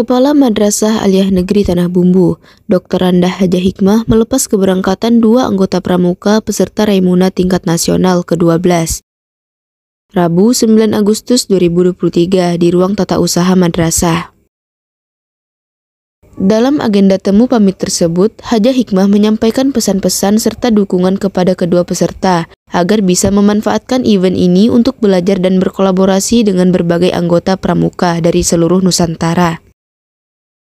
Kepala Madrasah Aliyah Negeri Tanah Bumbu, Dr. Randa Haja Hikmah melepas keberangkatan dua anggota pramuka peserta Raimuna tingkat nasional ke-12. Rabu 9 Agustus 2023 di Ruang Tata Usaha Madrasah. Dalam agenda temu pamit tersebut, Haja Hikmah menyampaikan pesan-pesan serta dukungan kepada kedua peserta agar bisa memanfaatkan event ini untuk belajar dan berkolaborasi dengan berbagai anggota pramuka dari seluruh Nusantara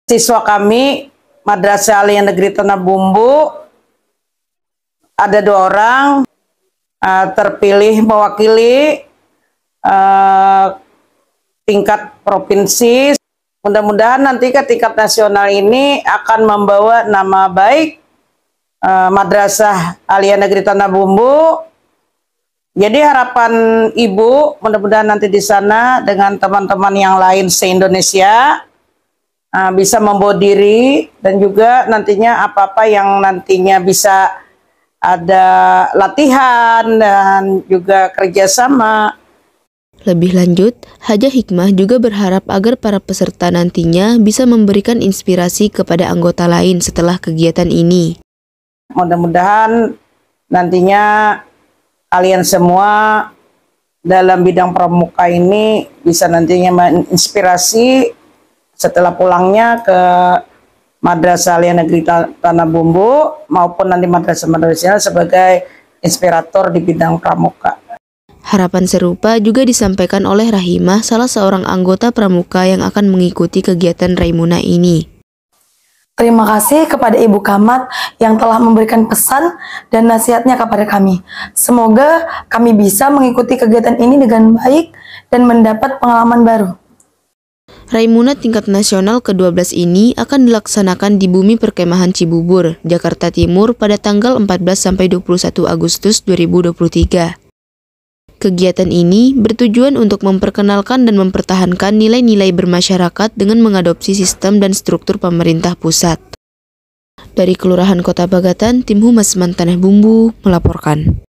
siswa kami Madrasah Aliyah Negeri Tanah Bumbu ada dua orang uh, terpilih mewakili uh, tingkat provinsi. Mudah-mudahan nanti ke tingkat nasional ini akan membawa nama baik uh, Madrasah Aliyah Negeri Tanah Bumbu. Jadi harapan Ibu mudah-mudahan nanti di sana dengan teman-teman yang lain se-Indonesia uh, bisa membawa diri dan juga nantinya apa-apa yang nantinya bisa ada latihan dan juga kerjasama. Lebih lanjut, Haja Hikmah juga berharap agar para peserta nantinya bisa memberikan inspirasi kepada anggota lain setelah kegiatan ini. Mudah-mudahan nantinya kalian semua dalam bidang pramuka ini bisa nantinya menginspirasi setelah pulangnya ke Madrasah Alia Negeri Tanah Bumbu maupun nanti madrasah-madrasah sebagai inspirator di bidang pramuka. Harapan serupa juga disampaikan oleh Rahimah, salah seorang anggota pramuka yang akan mengikuti kegiatan Raimuna ini. Terima kasih kepada Ibu Kamat yang telah memberikan pesan dan nasihatnya kepada kami. Semoga kami bisa mengikuti kegiatan ini dengan baik dan mendapat pengalaman baru. Raimuna tingkat nasional ke-12 ini akan dilaksanakan di Bumi Perkemahan Cibubur, Jakarta Timur pada tanggal 14-21 sampai Agustus 2023. Kegiatan ini bertujuan untuk memperkenalkan dan mempertahankan nilai-nilai bermasyarakat dengan mengadopsi sistem dan struktur pemerintah pusat. Dari Kelurahan Kota Bagatan, Tim Humas Mantaneh Bumbu melaporkan.